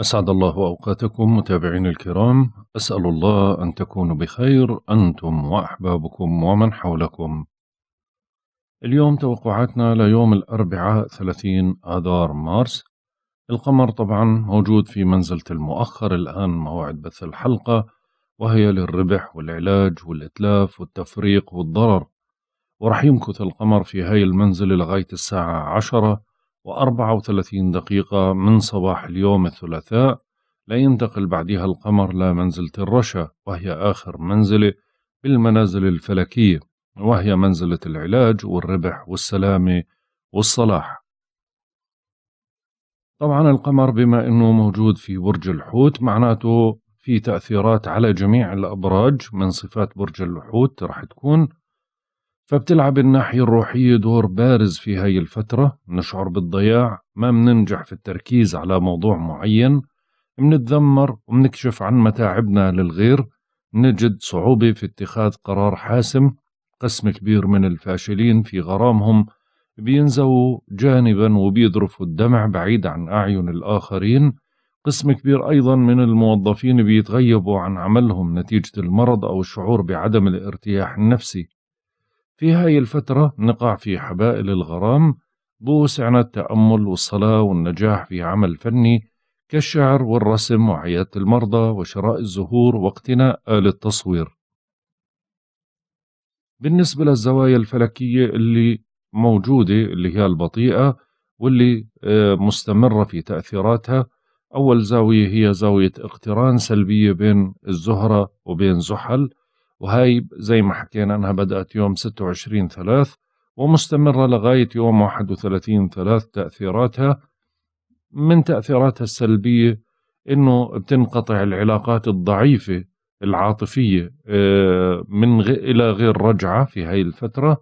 أسعد الله أوقاتكم متابعين الكرام أسأل الله أن تكونوا بخير أنتم وأحبابكم ومن حولكم اليوم توقعاتنا ليوم الأربعاء 30 آذار مارس القمر طبعا موجود في منزلة المؤخر الآن موعد بث الحلقة وهي للربح والعلاج والإتلاف والتفريق والضرر ورح يمكث القمر في هاي المنزلة لغاية الساعة عشرة و34 دقيقة من صباح اليوم الثلاثاء لا ينتقل بعدها القمر لمنزلة الرشا وهي آخر منزلة بالمنازل الفلكية وهي منزلة العلاج والربح والسلامة والصلاح طبعا القمر بما أنه موجود في برج الحوت معناته في تأثيرات على جميع الأبراج من صفات برج الحوت رح تكون فبتلعب الناحية الروحية دور بارز في هاي الفترة نشعر بالضياع ما مننجح في التركيز على موضوع معين منتذمر ومنكشف عن متاعبنا للغير نجد صعوبة في اتخاذ قرار حاسم قسم كبير من الفاشلين في غرامهم بينزووا جانبا وبيذرفوا الدمع بعيد عن أعين الآخرين قسم كبير أيضا من الموظفين بيتغيبوا عن عملهم نتيجة المرض أو الشعور بعدم الارتياح النفسي في هاي الفترة نقع في حبائل الغرام بوسعنا التأمل والصلاة والنجاح في عمل فني كالشعر والرسم وعيادة المرضى وشراء الزهور واقتناء آلة التصوير بالنسبة للزوايا الفلكية اللي موجودة اللي هي البطيئة واللي آه، مستمرة في تأثيراتها أول زاوية هي زاوية اقتران سلبية بين الزهرة وبين زحل وهي زي ما حكينا أنها بدأت يوم 26 ثلاث ومستمرة لغاية يوم 31 ثلاث تأثيراتها من تأثيراتها السلبية أنه بتنقطع العلاقات الضعيفة العاطفية آه، من غ... إلى غير رجعة في هاي الفترة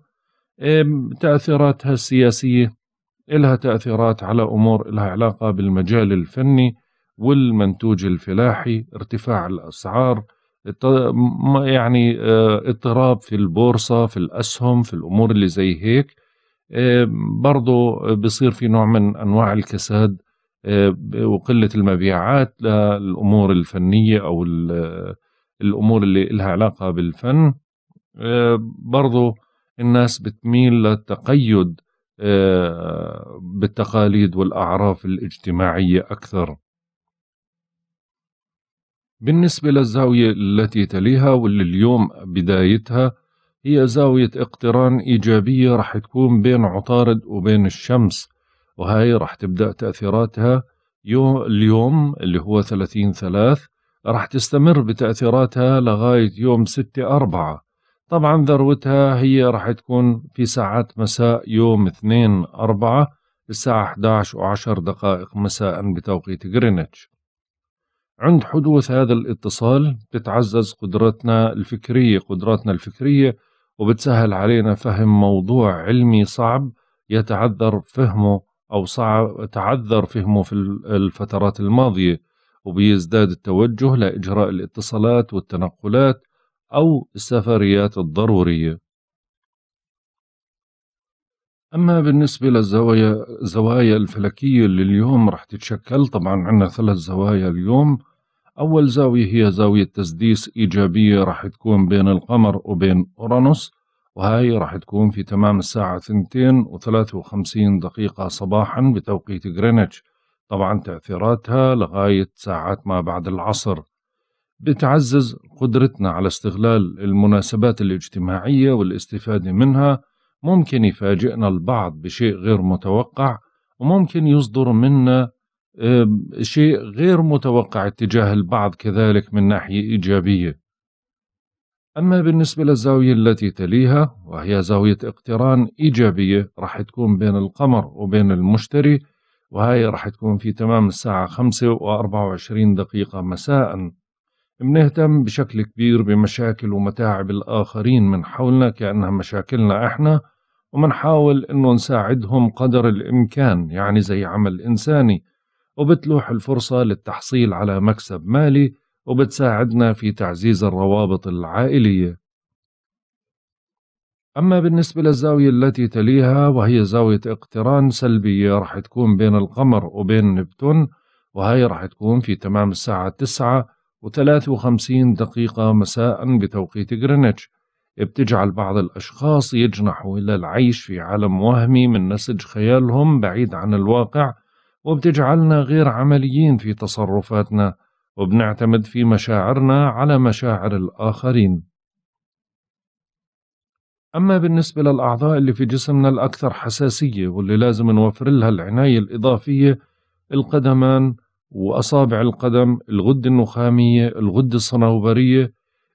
تأثيراتها السياسية إلها تأثيرات على أمور إلها علاقة بالمجال الفني والمنتوج الفلاحي ارتفاع الأسعار يعني آه، اضطراب في البورصة في الأسهم في الأمور اللي زي هيك آه، برضه بصير في نوع من أنواع الكساد آه، وقلة المبيعات للأمور الفنية أو الأمور اللي لها علاقة بالفن برضه الناس بتميل للتقيد بالتقاليد والأعراف الاجتماعية أكثر بالنسبة للزاوية التي تليها واللي اليوم بدايتها هي زاوية اقتران إيجابية رح تكون بين عطارد وبين الشمس وهي رح تبدأ تأثيراتها يوم اليوم اللي هو 30 ثلاث رح تستمر بتأثيراتها لغاية يوم 6 أربعة طبعا ذروتها هي رح تكون في ساعات مساء يوم 2 أربعة الساعة 11 و10 دقائق مساء بتوقيت غرينتش عند حدوث هذا الاتصال بتعزز قدراتنا الفكرية قدراتنا الفكرية وبتسهل علينا فهم موضوع علمي صعب يتعذر فهمه أو صعب تعذر فهمه في الفترات الماضية وبيزداد التوجه لإجراء الاتصالات والتنقلات أو السفريات الضرورية أما بالنسبة للزوايا الفلكية اللي اليوم رح تتشكل طبعا عندنا ثلاث زوايا اليوم أول زاوية هي زاوية تسديس إيجابية راح تكون بين القمر وبين أورانوس وهاي راح تكون في تمام الساعة 2 و53 دقيقة صباحا بتوقيت غرينتش طبعا تأثيراتها لغاية ساعات ما بعد العصر بتعزز قدرتنا على استغلال المناسبات الاجتماعية والاستفادة منها ممكن يفاجئنا البعض بشيء غير متوقع وممكن يصدر منا شيء غير متوقع اتجاه البعض كذلك من ناحية إيجابية أما بالنسبة للزاوية التي تليها وهي زاوية اقتران إيجابية راح تكون بين القمر وبين المشتري وهي راح تكون في تمام الساعة 5 و24 دقيقة مساء بنهتم بشكل كبير بمشاكل ومتاعب الآخرين من حولنا كأنها مشاكلنا إحنا ومنحاول أنه نساعدهم قدر الإمكان يعني زي عمل إنساني وبتلوح الفرصة للتحصيل على مكسب مالي وبتساعدنا في تعزيز الروابط العائلية أما بالنسبة للزاوية التي تليها وهي زاوية اقتران سلبية رح تكون بين القمر وبين نبتون وهي رح تكون في تمام الساعة 9 و53 دقيقة مساء بتوقيت غرينتش بتجعل بعض الأشخاص يجنحوا إلى العيش في عالم وهمي من نسج خيالهم بعيد عن الواقع وبتجعلنا غير عمليين في تصرفاتنا وبنعتمد في مشاعرنا على مشاعر الآخرين أما بالنسبة للأعضاء اللي في جسمنا الأكثر حساسية واللي لازم نوفر لها العناية الإضافية القدمان وأصابع القدم الغدة النخامية الغدة الصنوبرية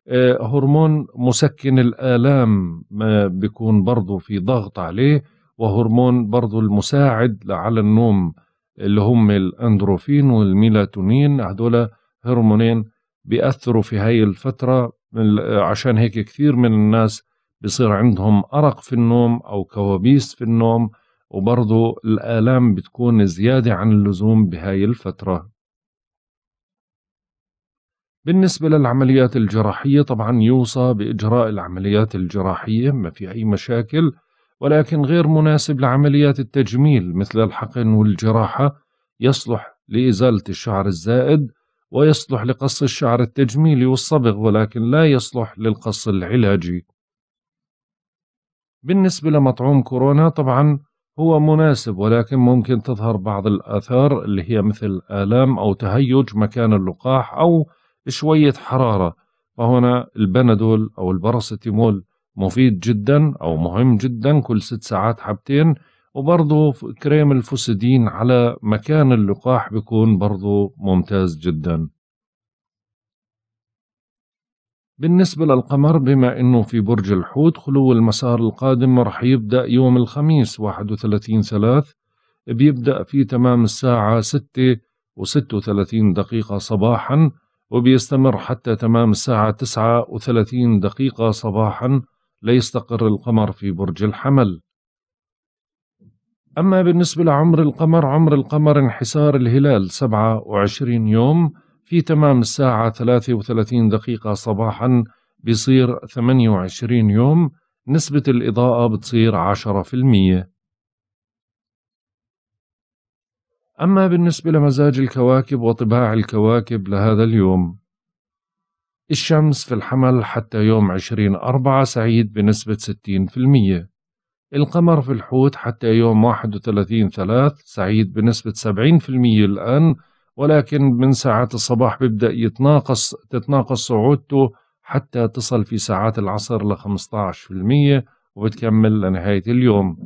آه، هرمون مسكن الآلام ما بيكون برضو في ضغط عليه وهرمون برضو المساعد على النوم اللي هم الاندروفين والميلاتونين هدول هرمونين بيأثروا في هاي الفترة عشان هيك كثير من الناس بصير عندهم أرق في النوم أو كوابيس في النوم وبرضو الآلام بتكون زيادة عن اللزوم بهاي الفترة بالنسبة للعمليات الجراحية طبعا يوصى بإجراء العمليات الجراحية ما في أي مشاكل ولكن غير مناسب لعمليات التجميل مثل الحقن والجراحة يصلح لإزالة الشعر الزائد ويصلح لقص الشعر التجميلي والصبغ ولكن لا يصلح للقص العلاجي بالنسبة لمطعوم كورونا طبعا هو مناسب ولكن ممكن تظهر بعض الآثار اللي هي مثل آلام أو تهيج مكان اللقاح أو شوية حرارة فهنا البنادول أو الباراسيتامول مفيد جدا أو مهم جدا كل ست ساعات حبتين وبرضه كريم الفوسيدين على مكان اللقاح بيكون برضه ممتاز جدا بالنسبة للقمر بما أنه في برج الحوت خلو المسار القادم رح يبدأ يوم الخميس 31 ثلاث بيبدأ في تمام الساعة 6 و36 دقيقة صباحا وبيستمر حتى تمام الساعة تسعة وثلاثين دقيقة صباحا ليستقر القمر في برج الحمل أما بالنسبة لعمر القمر عمر القمر انحسار الهلال 27 يوم في تمام الساعة 33 دقيقة صباحا بيصير 28 يوم نسبة الإضاءة بتصير 10% أما بالنسبة لمزاج الكواكب وطباع الكواكب لهذا اليوم الشمس في الحمل حتى يوم 20 أربعة سعيد بنسبة 60% القمر في الحوت حتى يوم 31 ثلاث سعيد بنسبة 70% الآن ولكن من ساعات الصباح بيبدأ يتناقص تتناقص صعودته حتى تصل في ساعات العصر ل 15% وبتكمل لنهاية اليوم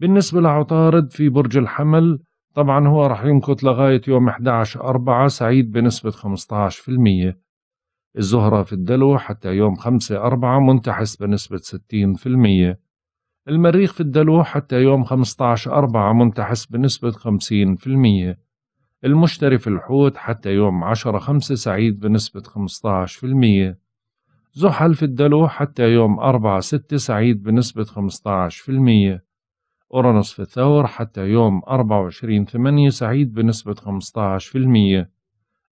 بالنسبة لعطارد في برج الحمل طبعا هو راح يمكث لغاية يوم 11 أربعة سعيد بنسبة 15% الزهرة في الدلو حتى يوم 5 4 منتحس بنسبة 60% المريخ في الدلو حتى يوم 15 4 منتحس بنسبة 50% المشتري في الحوت حتى يوم 10 5 سعيد بنسبة 15% زحل في الدلو حتى يوم 4 6 سعيد بنسبة 15% أورانوس في الثور حتى يوم 24 8 سعيد بنسبة المية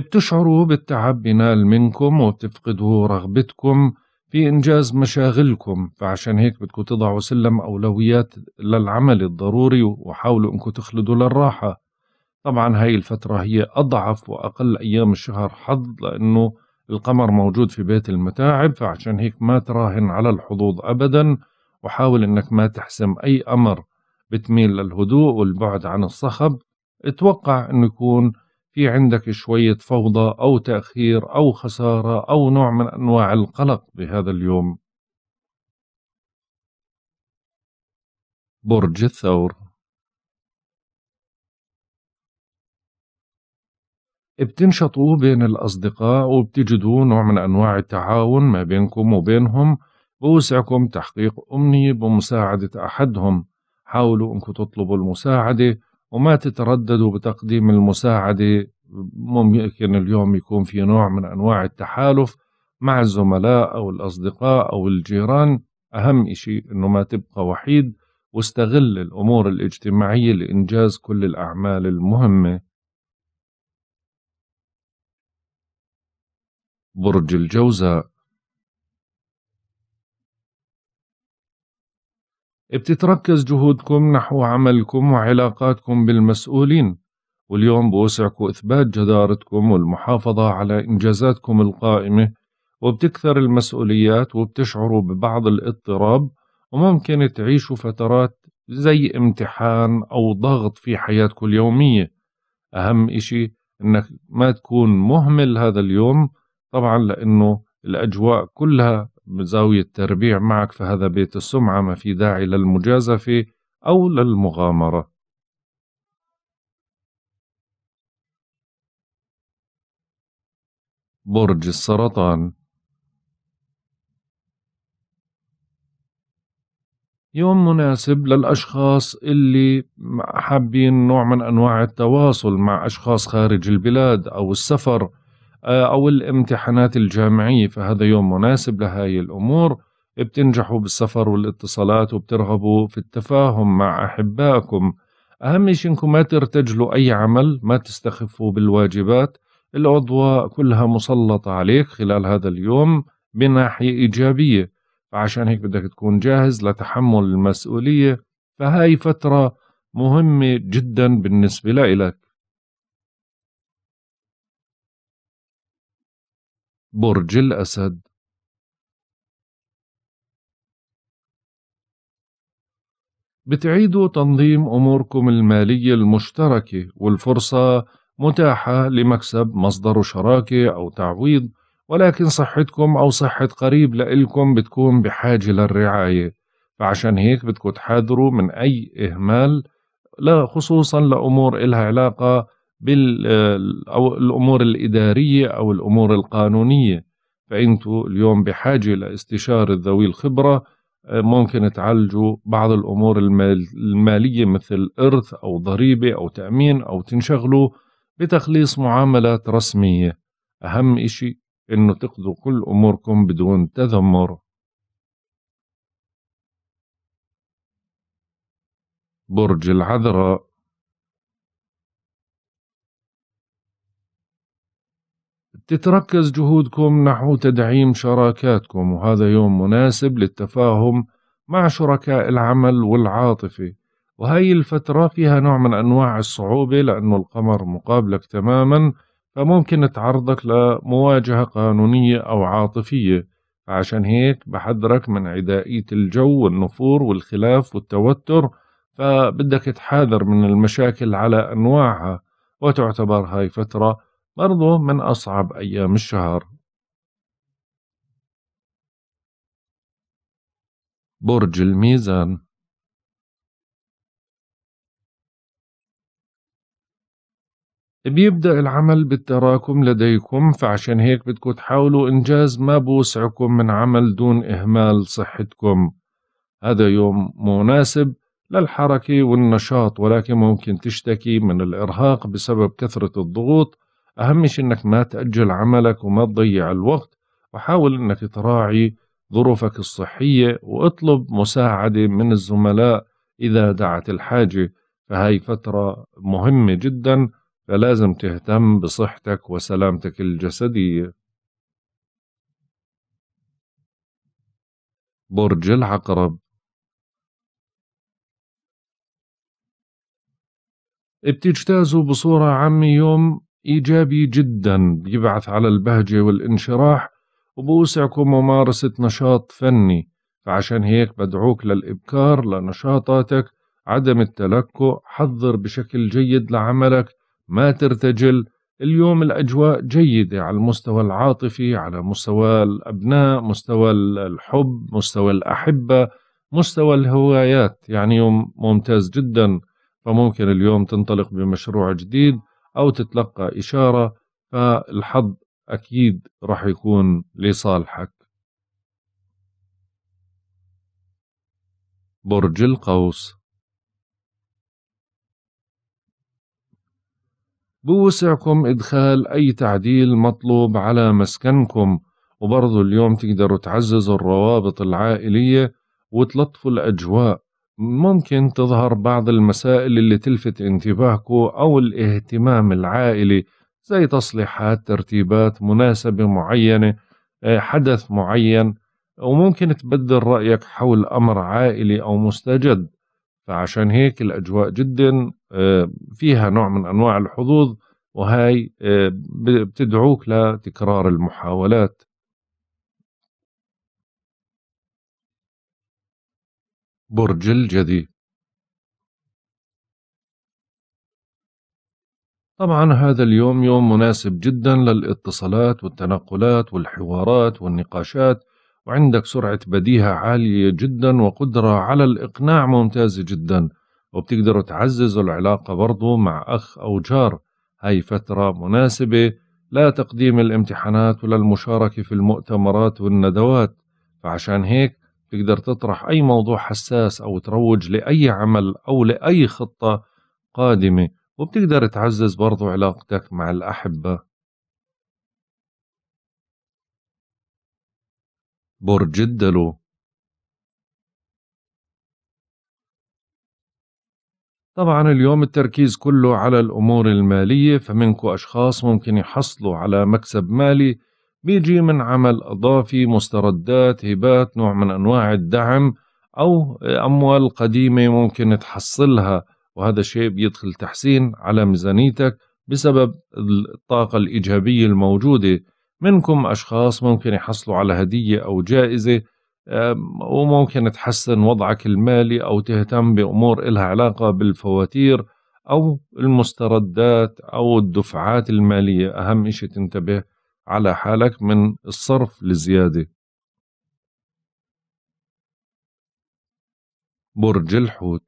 بتشعروا بالتعب بينال منكم وبتفقدوا رغبتكم في إنجاز مشاغلكم فعشان هيك بدكم تضعوا سلم أولويات للعمل الضروري وحاولوا أنكم تخلدوا للراحة طبعا هاي الفترة هي أضعف وأقل أيام الشهر حظ لأنه القمر موجود في بيت المتاعب فعشان هيك ما تراهن على الحظوظ أبدا وحاول أنك ما تحسم أي أمر بتميل للهدوء والبعد عن الصخب اتوقع أنه يكون في عندك شوية فوضى أو تأخير أو خسارة أو نوع من أنواع القلق بهذا اليوم برج الثور بتنشطوا بين الأصدقاء وبتجدوا نوع من أنواع التعاون ما بينكم وبينهم بوسعكم تحقيق أمنية بمساعدة أحدهم حاولوا أنكم تطلبوا المساعدة وما تترددوا بتقديم المساعدة ممكن اليوم يكون في نوع من أنواع التحالف مع الزملاء أو الأصدقاء أو الجيران أهم شيء أنه ما تبقى وحيد واستغل الأمور الاجتماعية لإنجاز كل الأعمال المهمة برج الجوزاء بتتركز جهودكم نحو عملكم وعلاقاتكم بالمسؤولين واليوم بوسعكم إثبات جدارتكم والمحافظة على إنجازاتكم القائمة وبتكثر المسؤوليات وبتشعروا ببعض الاضطراب وممكن تعيشوا فترات زي امتحان أو ضغط في حياتكم اليومية أهم إشي إنك ما تكون مهمل هذا اليوم طبعا لأنه الأجواء كلها زاوية تربيع معك فهذا بيت السمعة ما في داعي للمجازفة أو للمغامرة برج السرطان يوم مناسب للأشخاص اللي حابين نوع من أنواع التواصل مع أشخاص خارج البلاد أو السفر أو الامتحانات الجامعية فهذا يوم مناسب لهذه الأمور بتنجحوا بالسفر والاتصالات وبترغبوا في التفاهم مع أحبائكم أهم شيء إنكم ما ترتجلوا أي عمل ما تستخفوا بالواجبات الأضواء كلها مسلطة عليك خلال هذا اليوم بناحية إيجابية فعشان هيك بدك تكون جاهز لتحمل المسؤولية فهاي فترة مهمة جدا بالنسبة لإلك برج الأسد بتعيدوا تنظيم أموركم المالية المشتركة والفرصة متاحة لمكسب مصدر شراكة أو تعويض ولكن صحتكم أو صحة قريب لإلكم بتكون بحاجة للرعاية فعشان هيك بدكم تحاذروا من أي إهمال لا خصوصا لأمور إلها علاقة بالامور آه، الاداريه او الامور القانونيه فانتوا اليوم بحاجه لاستشاره ذوي الخبره آه، ممكن تعالجوا بعض الامور الماليه مثل ارث او ضريبه او تامين او تنشغلوا بتخليص معاملات رسميه اهم اشي انه تقضوا كل اموركم بدون تذمر برج العذراء تتركز جهودكم نحو تدعيم شراكاتكم وهذا يوم مناسب للتفاهم مع شركاء العمل والعاطفة وهي الفترة فيها نوع من أنواع الصعوبة لأنه القمر مقابلك تماما فممكن تعرضك لمواجهة قانونية أو عاطفية عشان هيك بحذرك من عدائية الجو والنفور والخلاف والتوتر فبدك تحاذر من المشاكل على أنواعها وتعتبر هاي فترة برضه من أصعب أيام الشهر برج الميزان بيبدأ العمل بالتراكم لديكم فعشان هيك بدكم تحاولوا إنجاز ما بوسعكم من عمل دون إهمال صحتكم هذا يوم مناسب للحركة والنشاط ولكن ممكن تشتكي من الإرهاق بسبب كثرة الضغوط أهم شيء أنك ما تأجل عملك وما تضيع الوقت وحاول أنك تراعي ظروفك الصحية وأطلب مساعدة من الزملاء إذا دعت الحاجة فهي فترة مهمة جدا فلازم تهتم بصحتك وسلامتك الجسدية برج العقرب بتجتازوا بصورة عامة يوم إيجابي جدا بيبعث على البهجة والانشراح وبوسعكم ممارسة نشاط فني فعشان هيك بدعوك للإبكار لنشاطاتك عدم التلكؤ حضر بشكل جيد لعملك ما ترتجل اليوم الأجواء جيدة على المستوى العاطفي على مستوى الأبناء مستوى الحب مستوى الأحبة مستوى الهوايات يعني يوم ممتاز جدا فممكن اليوم تنطلق بمشروع جديد أو تتلقى إشارة فالحظ أكيد راح يكون لصالحك برج القوس بوسعكم إدخال أي تعديل مطلوب على مسكنكم وبرضو اليوم تقدروا تعززوا الروابط العائلية وتلطفوا الأجواء ممكن تظهر بعض المسائل اللي تلفت انتباهكو أو الاهتمام العائلي زي تصليحات ترتيبات مناسبة معينة آه، حدث معين وممكن تبدل رأيك حول أمر عائلي أو مستجد فعشان هيك الأجواء جدا آه، فيها نوع من أنواع الحظوظ وهاي آه، بتدعوك لتكرار المحاولات برج الجدي طبعا هذا اليوم يوم مناسب جدا للاتصالات والتنقلات والحوارات والنقاشات وعندك سرعة بديهة عالية جدا وقدرة على الإقناع ممتازة جدا وبتقدروا تعززوا العلاقة برضو مع أخ أو جار هاي فترة مناسبة لا تقديم الامتحانات ولا المشاركة في المؤتمرات والندوات فعشان هيك تقدر تطرح أي موضوع حساس أو تروج لأي عمل أو لأي خطة قادمة وبتقدر تعزز برضو علاقتك مع الأحبة برج الدلو طبعا اليوم التركيز كله على الأمور المالية فمنكم أشخاص ممكن يحصلوا على مكسب مالي بيجي من عمل اضافي مستردات هبات نوع من انواع الدعم او اموال قديمه ممكن تحصلها وهذا الشيء بيدخل تحسين على ميزانيتك بسبب الطاقه الايجابيه الموجوده منكم اشخاص ممكن يحصلوا على هديه او جائزه وممكن تحسن وضعك المالي او تهتم بامور لها علاقه بالفواتير او المستردات او الدفعات الماليه اهم شيء تنتبه على حالك من الصرف لزيادة برج الحوت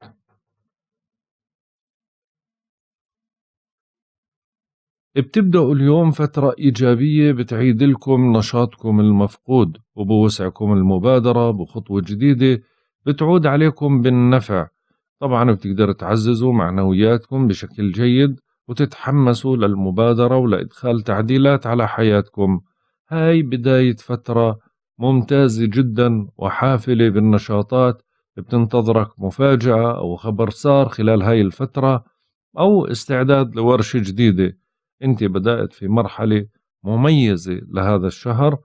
بتبدأوا اليوم فترة إيجابية بتعيد لكم نشاطكم المفقود وبوسعكم المبادرة بخطوة جديدة بتعود عليكم بالنفع طبعا بتقدر تعززوا معنوياتكم بشكل جيد وتتحمسوا للمبادرة ولإدخال تعديلات على حياتكم هاي بداية فترة ممتازة جدا وحافلة بالنشاطات بتنتظرك مفاجأة أو خبر صار خلال هاي الفترة أو استعداد لورشة جديدة أنت بدأت في مرحلة مميزة لهذا الشهر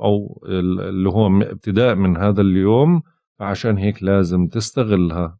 أو اللي هو ابتداء من هذا اليوم فعشان هيك لازم تستغلها